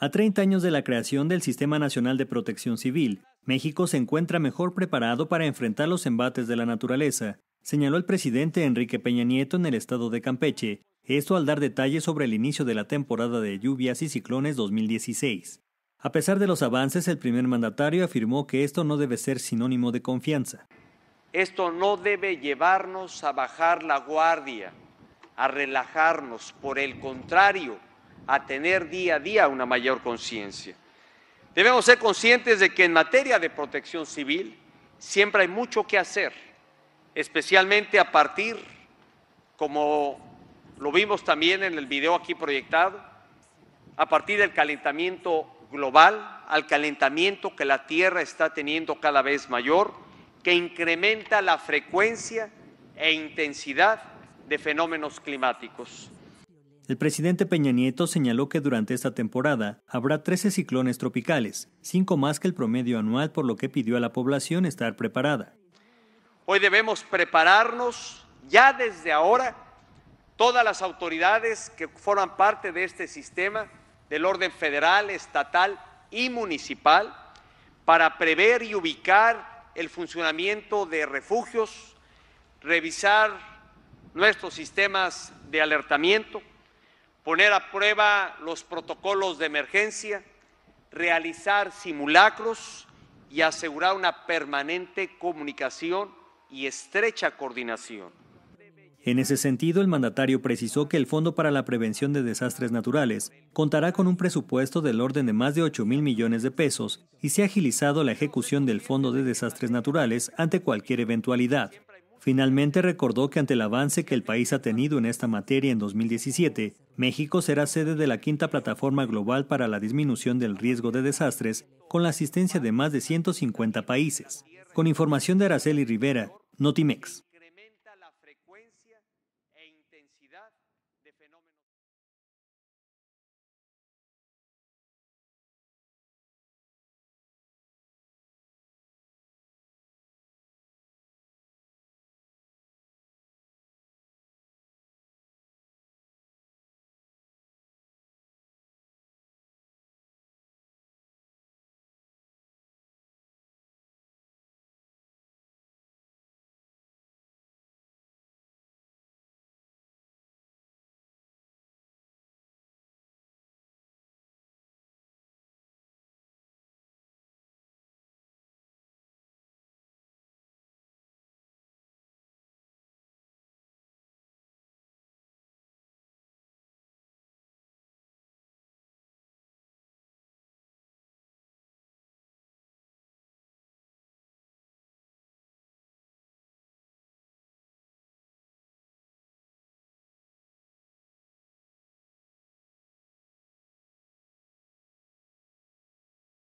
A 30 años de la creación del Sistema Nacional de Protección Civil, México se encuentra mejor preparado para enfrentar los embates de la naturaleza, señaló el presidente Enrique Peña Nieto en el estado de Campeche, esto al dar detalles sobre el inicio de la temporada de lluvias y ciclones 2016. A pesar de los avances, el primer mandatario afirmó que esto no debe ser sinónimo de confianza. Esto no debe llevarnos a bajar la guardia, a relajarnos, por el contrario, a tener día a día una mayor conciencia. Debemos ser conscientes de que en materia de protección civil siempre hay mucho que hacer, especialmente a partir, como lo vimos también en el video aquí proyectado, a partir del calentamiento global, al calentamiento que la Tierra está teniendo cada vez mayor, que incrementa la frecuencia e intensidad de fenómenos climáticos. El presidente Peña Nieto señaló que durante esta temporada habrá 13 ciclones tropicales, cinco más que el promedio anual, por lo que pidió a la población estar preparada. Hoy debemos prepararnos ya desde ahora, todas las autoridades que forman parte de este sistema, del orden federal, estatal y municipal, para prever y ubicar el funcionamiento de refugios, revisar nuestros sistemas de alertamiento, poner a prueba los protocolos de emergencia, realizar simulacros y asegurar una permanente comunicación y estrecha coordinación. En ese sentido, el mandatario precisó que el Fondo para la Prevención de Desastres Naturales contará con un presupuesto del orden de más de 8 mil millones de pesos y se ha agilizado la ejecución del Fondo de Desastres Naturales ante cualquier eventualidad. Finalmente recordó que ante el avance que el país ha tenido en esta materia en 2017, México será sede de la quinta plataforma global para la disminución del riesgo de desastres, con la asistencia de más de 150 países. Con información de Araceli Rivera, Notimex.